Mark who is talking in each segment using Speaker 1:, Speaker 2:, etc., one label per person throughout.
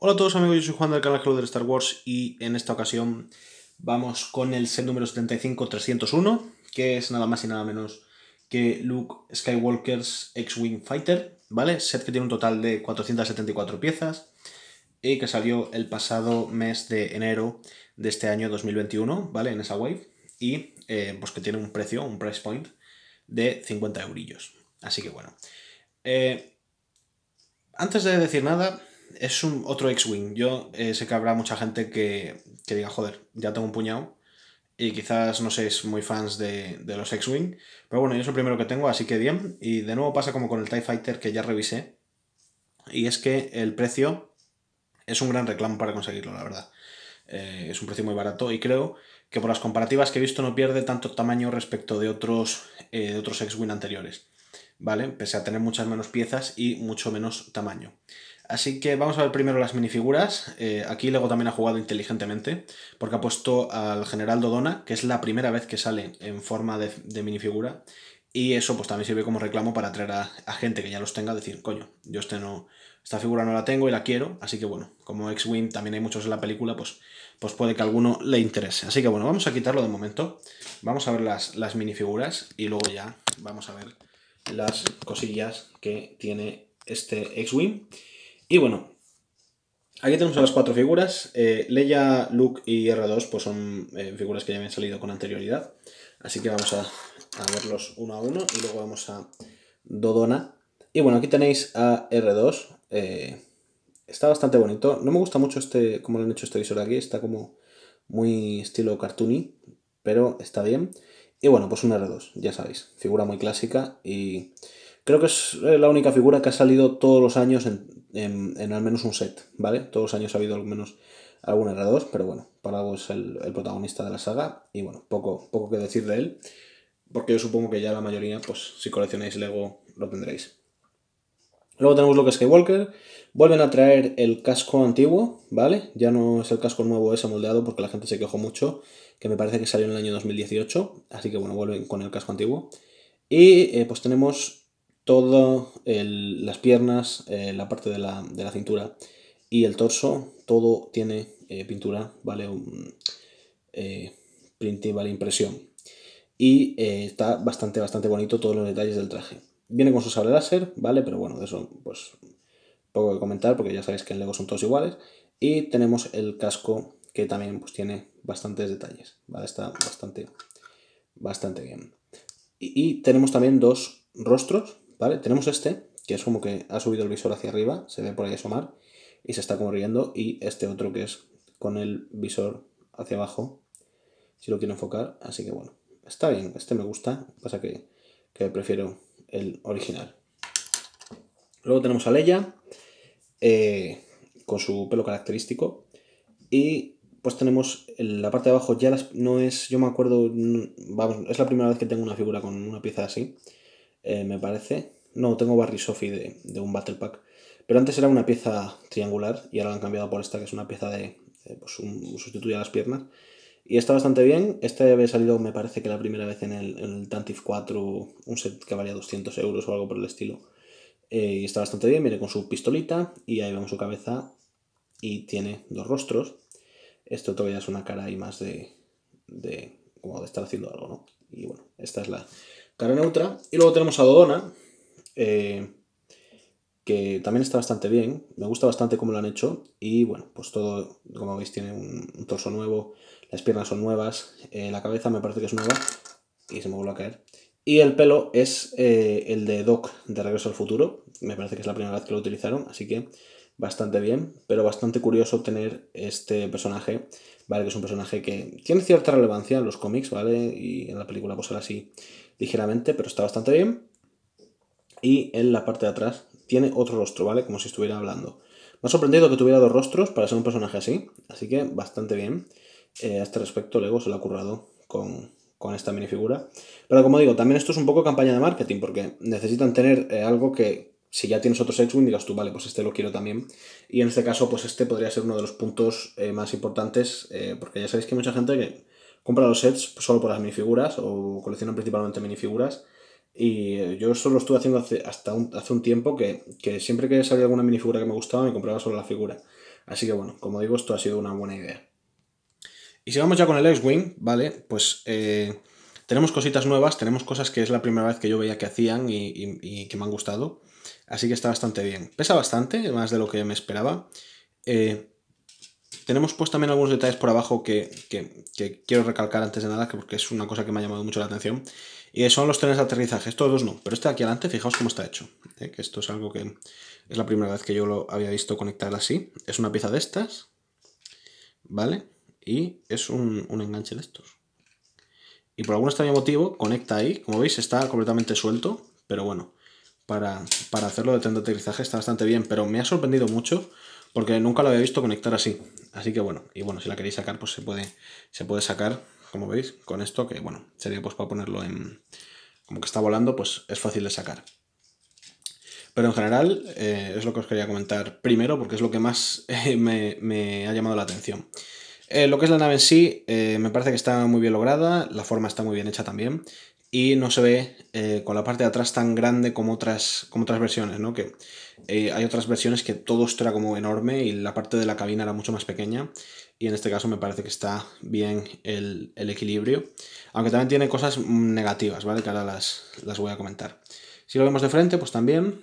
Speaker 1: Hola a todos amigos, yo soy Juan del canal Hello de Star Wars y en esta ocasión vamos con el set número 75301, que es nada más y nada menos que Luke Skywalker's X-Wing Fighter, ¿vale? Set que tiene un total de 474 piezas y que salió el pasado mes de enero de este año 2021, ¿vale? En esa wave y eh, pues que tiene un precio, un price point de 50 eurillos. Así que bueno. Eh, antes de decir nada, es un otro X-Wing. Yo eh, sé que habrá mucha gente que, diga, joder, ya tengo un puñado. Y quizás no seáis muy fans de, los X-Wing. Pero bueno, yo es el primero que tengo, así que bien. Y de nuevo pasa como con el TIE Fighter que ya revisé. Y es que el precio es un gran reclamo para conseguirlo, la verdad. Eh, es un precio muy barato y creo que por las comparativas que he visto no pierde tanto tamaño respecto de otros, eh, de otros X-Wing anteriores. ¿Vale? Pese a tener muchas menos piezas y mucho menos tamaño. Así que vamos a ver primero las minifiguras. Eh, aquí Lego también ha jugado inteligentemente, porque ha puesto al general Dodona, que es la primera vez que sale en forma de, minifigura, y eso pues también sirve como reclamo para atraer a, gente que ya los tenga, decir, coño, yo este no, esta figura no la tengo y la quiero, así que bueno, como X-Wing también hay muchos en la película, pues, pues puede que a alguno le interese. Así que bueno, vamos a quitarlo de momento, vamos a ver las, las minifiguras y luego ya vamos a ver las cosillas que tiene este X-Wing. Y bueno, aquí tenemos a las cuatro figuras. Eh, Leia, Luke y R2 pues son eh, figuras que ya habían salido con anterioridad. Así que vamos a, verlos uno a uno y luego vamos a Dodona. Y bueno, aquí tenéis a R2. Eh, está bastante bonito. No me gusta mucho este cómo lo han hecho este visor aquí. Está como muy estilo cartoony, pero está bien. Y bueno, pues un R2, ya sabéis. Figura muy clásica y Creo que es eh, la única figura que ha salido todos los años en, al menos un set, ¿vale? Todos los años ha habido al menos algún r pero bueno, Parago es el, protagonista de la saga y bueno, poco, poco que decir de él, porque yo supongo que ya la mayoría, pues si coleccionáis Lego, lo tendréis. Luego tenemos lo que es Skywalker, vuelven a traer el casco antiguo, ¿vale? Ya no es el casco nuevo ese moldeado porque la gente se quejó mucho, que me parece que salió en el año 2018, así que bueno, vuelven con el casco antiguo. Y eh, pues tenemos Todas las piernas, eh, la parte de la, cintura y el torso, todo tiene eh, pintura, ¿vale? Un, y eh, ¿vale? Impresión. Y está bastante, bastante bonito todos los detalles del traje. Viene con su sable láser, ¿vale? Pero bueno, de eso, pues, poco que comentar porque ya sabéis que en Lego son todos iguales. Y tenemos el casco que también pues, tiene bastantes detalles, ¿vale? Está bastante, bastante bien. y tenemos también dos rostros, tenemos este, que es como que ha subido el visor hacia arriba, se ve por ahí asomar, y se está como riendo, y este otro que es con el visor hacia abajo, si lo quiero enfocar, así que bueno, está bien, este me gusta, pasa que, que prefiero el original. Luego tenemos a Leia, eh, con su pelo característico, y pues tenemos la parte de abajo ya no es yo me acuerdo vamos es la primera vez que tengo una figura con una pieza así eh, me parece. No, tengo Barry Sophie de, de, un Battle Pack. Pero antes era una pieza triangular y ahora lo han cambiado por esta, que es una pieza de. Eh, pues un, sustituye a las piernas. Y está bastante bien. Este había salido, me parece que la primera vez en el, en el Tantif 4, un set que valía 200 euros o algo por el estilo. Eh, y está bastante bien, mire con su pistolita y ahí vemos su cabeza y tiene dos rostros. Esto todavía es una cara y más de, de como de estar haciendo algo, ¿no? Y bueno, esta es la, cara neutra. Y luego tenemos a Dodona, eh, que también está bastante bien. Me gusta bastante cómo lo han hecho. Y bueno, pues todo, como veis, tiene un, torso nuevo, las piernas son nuevas, eh, la cabeza me parece que es nueva y se me vuelve a caer. Y el pelo es eh, el de Doc de Regreso al Futuro. Me parece que es la primera vez que lo utilizaron, así que bastante bien, pero bastante curioso tener este personaje, ¿vale? Que es un personaje que tiene cierta relevancia en los cómics, ¿vale? Y en la película pues ahora sí ligeramente, pero está bastante bien. Y en la parte de atrás tiene otro rostro, ¿vale? Como si estuviera hablando. Me ha sorprendido que tuviera dos rostros para ser un personaje así, así que bastante bien. Eh, a este respecto, luego se lo ha currado con, con esta minifigura. Pero como digo, también esto es un poco campaña de marketing, porque necesitan tener eh, algo que, si ya tienes otros X-Wing, digas tú, vale, pues este lo quiero también. Y en este caso, pues este podría ser uno de los puntos eh, más importantes, porque ya sabéis que hay mucha gente que compra los sets solo por las minifiguras o coleccionan principalmente minifiguras. Y yo eso lo estuve haciendo hace, hasta hace un tiempo que, siempre que salía alguna minifigura que me gustaba me compraba solo la figura. Así que bueno, como digo, esto ha sido una buena idea. Y si vamos ya con el X-Wing, ¿vale? Pues eh, tenemos cositas nuevas, tenemos cosas que es la primera vez que yo veía que hacían y, que me han gustado. Así que está bastante bien. Pesa bastante, más de lo que me esperaba. Eh, tenemos pues también algunos detalles por abajo que, quiero recalcar antes de nada, porque es una cosa que me ha llamado mucho la atención, y son los trenes de aterrizaje. Estos dos no, pero este de aquí adelante, fijaos cómo está hecho. ¿eh? Que esto es algo que es la primera vez que yo lo había visto conectar así. Es una pieza de estas, ¿vale? Y es un, un enganche de estos. Y por algún extraño motivo conecta ahí, como veis está completamente suelto, pero bueno, para, hacerlo de tren de aterrizaje está bastante bien, pero me ha sorprendido mucho porque nunca lo había visto conectar así. Así que bueno, y bueno, si la queréis sacar, pues se puede, se puede sacar, como veis, con esto, que bueno, sería pues para ponerlo en... como que está volando, pues es fácil de sacar. Pero en general eh, es lo que os quería comentar primero porque es lo que más eh, me, me, ha llamado la atención. Eh, lo que es la nave en sí, eh, me parece que está muy bien lograda, la forma está muy bien hecha también, y no se ve eh, con la parte de atrás tan grande como otras, como otras versiones, ¿no? Que hay otras versiones que todo esto era como enorme y la parte de la cabina era mucho más pequeña, y en este caso me parece que está bien el, equilibrio, aunque también tiene cosas negativas, ¿vale? Que ahora las, las voy a comentar. Si lo vemos de frente, pues también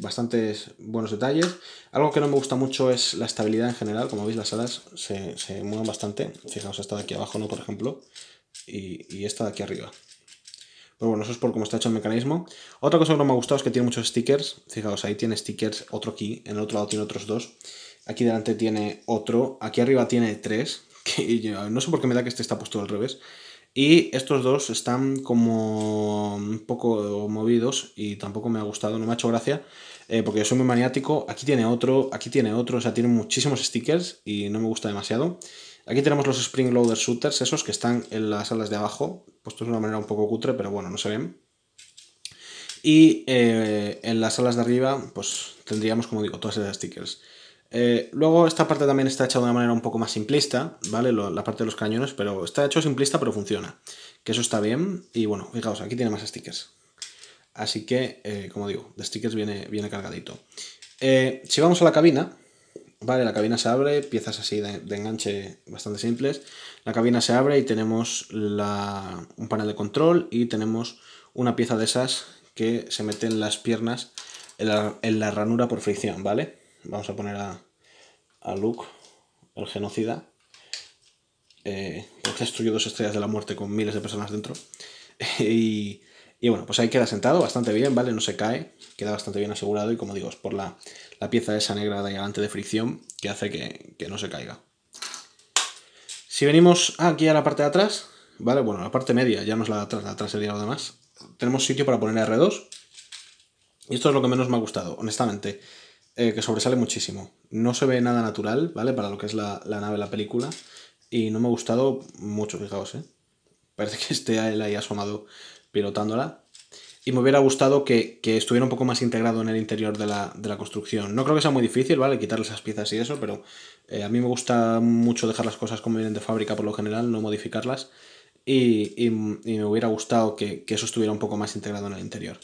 Speaker 1: bastantes buenos detalles. Algo que no me gusta mucho es la estabilidad en general. Como veis, las alas se, se mueven bastante. Fijaos, esta de aquí abajo, ¿no? Por ejemplo. Y, y, esta de aquí arriba. Pero bueno, eso es por cómo está hecho el mecanismo. Otra cosa que no me ha gustado es que tiene muchos stickers. Fijaos, ahí tiene stickers, otro aquí. En el otro lado tiene otros dos. Aquí delante tiene otro. Aquí arriba tiene tres. Que no sé por qué me da que este está puesto al revés. Y estos dos están como un poco movidos y tampoco me ha gustado, no me ha hecho gracia, eh, porque yo soy muy maniático. Aquí tiene otro, aquí tiene otro, o sea, tiene muchísimos stickers y no me gusta demasiado. Aquí tenemos los Spring Loader Shooters, esos que están en las alas de abajo, puestos de una manera un poco cutre, pero bueno, no se ven. Y eh, en las alas de arriba, pues tendríamos, como digo, todas esas stickers. Eh, luego esta parte también está hecha de una manera un poco más simplista, ¿vale? la parte de los cañones, pero está hecho simplista pero funciona. Que eso está bien. Y bueno, fijaos, aquí tiene más stickers. Así que, eh, como digo, de stickers viene, viene cargadito. Eh, si vamos a la cabina, ¿vale? La cabina se abre, piezas así de, enganche bastante simples. La cabina se abre y tenemos la, un panel de control y tenemos una pieza de esas que se mete en las piernas en la ranura por fricción, ¿vale? vamos a poner a, a Luke, el genocida, eh, que destruyó dos estrellas de la muerte con miles de personas dentro. y, bueno, pues ahí queda sentado bastante bien, ¿vale? No se cae, queda bastante bien asegurado y como digo, es por la, pieza esa negra de adelante de fricción que hace que, no se caiga. Si venimos aquí a la parte de atrás, ¿vale? Bueno, la parte media, ya no es la de atrás, la atrás lo demás. Tenemos sitio para poner R2. Y esto es lo que menos me ha gustado, honestamente. Eh, que sobresale muchísimo. No se ve nada natural, ¿vale? Para lo que es la, la nave, la película. Y no me ha gustado mucho, fijaos, ¿eh? Parece que esté él ahí asomado pilotándola. Y me hubiera gustado que, que, estuviera un poco más integrado en el interior de la, construcción. No creo que sea muy difícil, ¿vale? Quitarle esas piezas y eso, pero eh, a mí me gusta mucho dejar las cosas como vienen de fábrica por lo general, no modificarlas. Y, me hubiera gustado que, que, eso estuviera un poco más integrado en el interior.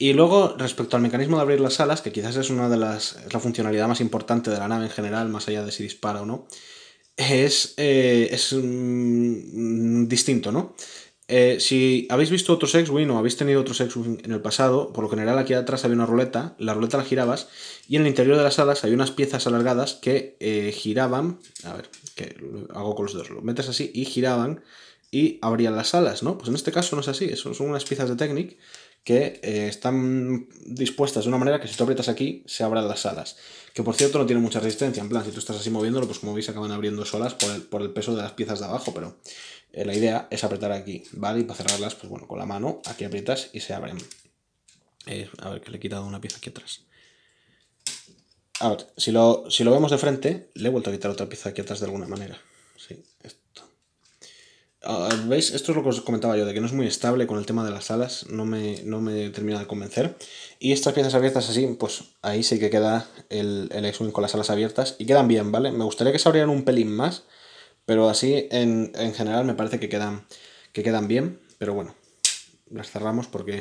Speaker 1: Y luego, respecto al mecanismo de abrir las alas, que quizás es una de las. la funcionalidad más importante de la nave en general, más allá de si dispara o no, es. Eh, distinto, ¿no? Eh, si habéis visto otros X-Wing o habéis tenido otros X-Wing en el pasado, por lo general aquí atrás había una ruleta, la ruleta la girabas y en el interior de las alas había unas piezas alargadas que eh, giraban, a ver, que hago con los dos, lo metes así y giraban y abrían las alas, ¿no? Pues en este caso no es así, son, unas piezas de Technic que eh, están dispuestas de una manera que si tú aprietas aquí se abran las alas. Que por cierto no tiene mucha resistencia, en plan, si tú estás así moviéndolo, pues como veis acaban abriendo solas por el, peso de las piezas de abajo, pero eh, la idea es apretar aquí, ¿vale? Y para cerrarlas, pues bueno, con la mano aquí aprietas y se abren. Eh, a ver, que le he quitado una pieza aquí atrás. A ver, si lo, si lo vemos de frente, le he vuelto a quitar otra pieza aquí atrás de alguna manera. Sí, Ah, ¿Veis? Esto es lo que os comentaba yo, de que no es muy estable con el tema de las alas, no me, no me termina de convencer. Y estas piezas abiertas así, pues ahí sí que queda el, X-Wing con las alas abiertas y quedan bien, ¿vale? Me gustaría que se abrieran un pelín más, pero así en, general me parece que quedan, que quedan bien, pero bueno, las cerramos porque,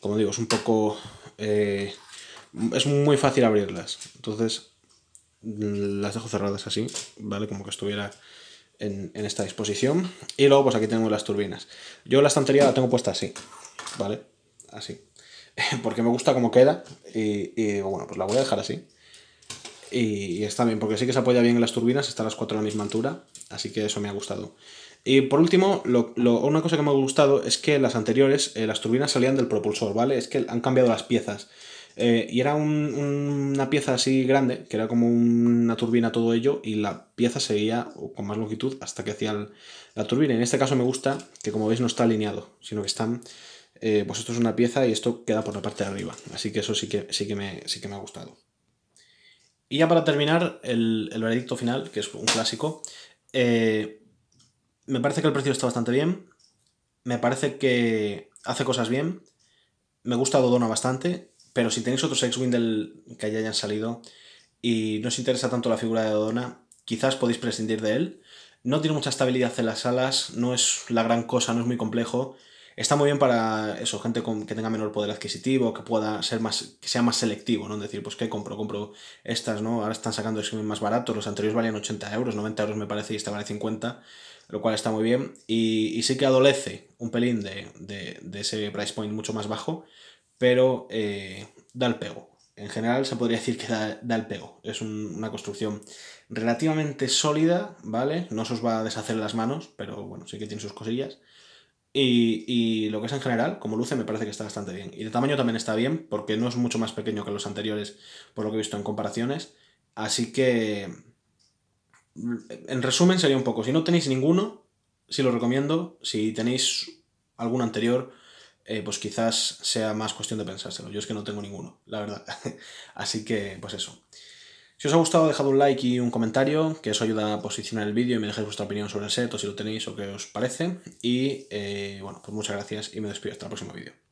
Speaker 1: como digo, es un poco... Eh, es muy fácil abrirlas, entonces las dejo cerradas así, ¿vale? Como que estuviera en, esta disposición. Y luego, pues aquí tenemos las turbinas. Yo la estantería la tengo puesta así, ¿vale? Así. Porque me gusta cómo queda y, bueno, pues la voy a dejar así. Y, está bien, porque sí que se apoya bien en las turbinas, están las cuatro a la misma altura, así que eso me ha gustado. Y por último, lo, una cosa que me ha gustado es que las anteriores, eh, las turbinas salían del propulsor, ¿vale? Es que han cambiado las piezas. Eh, y era una pieza así grande, que era como una turbina todo ello, y la pieza seguía con más longitud hasta que hacía la turbina. En este caso me gusta que como veis no está alineado, sino que están, eh, pues esto es una pieza y esto queda por la parte de arriba. Así que eso sí que, sí que, me, sí que me ha gustado. Y ya para terminar, el, veredicto final, que es un clásico. Eh, me parece que el precio está bastante bien. Me parece que hace cosas bien. Me gusta Dodona bastante. Pero si tenéis otros X-Wing que ya hayan salido y no os interesa tanto la figura de Dodona, quizás podéis prescindir de él. No tiene mucha estabilidad en las alas, no es la gran cosa, no es muy complejo. Está muy bien para eso, gente con, que tenga menor poder adquisitivo, que pueda ser más, que sea más selectivo, ¿no? Decir, pues que compro, compro estas, ¿no? Ahora están sacando X-Wing más baratos, los anteriores valían 80 euros, 90 euros me parece, y esta vale 50 lo cual está muy bien. Y, sí que adolece un pelín de, ese price point mucho más bajo, pero eh, da el pego. En general se podría decir que da, el pego. Es una construcción relativamente sólida, ¿vale? No se os va a deshacer las manos, pero bueno, sí que tiene sus cosillas. Y, y, lo que es en general, como luce, me parece que está bastante bien. Y de tamaño también está bien, porque no es mucho más pequeño que los anteriores, por lo que he visto en comparaciones. Así que, en resumen, sería un poco, si no tenéis ninguno, sí lo recomiendo. Si tenéis algún anterior, eh, pues quizás sea más cuestión de pensárselo. Yo es que no tengo ninguno, la verdad. Así que, pues eso. Si os ha gustado, dejad un like y un comentario, que eso ayuda a posicionar el vídeo y me dejéis vuestra opinión sobre el set, o si lo tenéis, o qué os parece. Y, eh, bueno, pues muchas gracias y me despido hasta el próximo vídeo.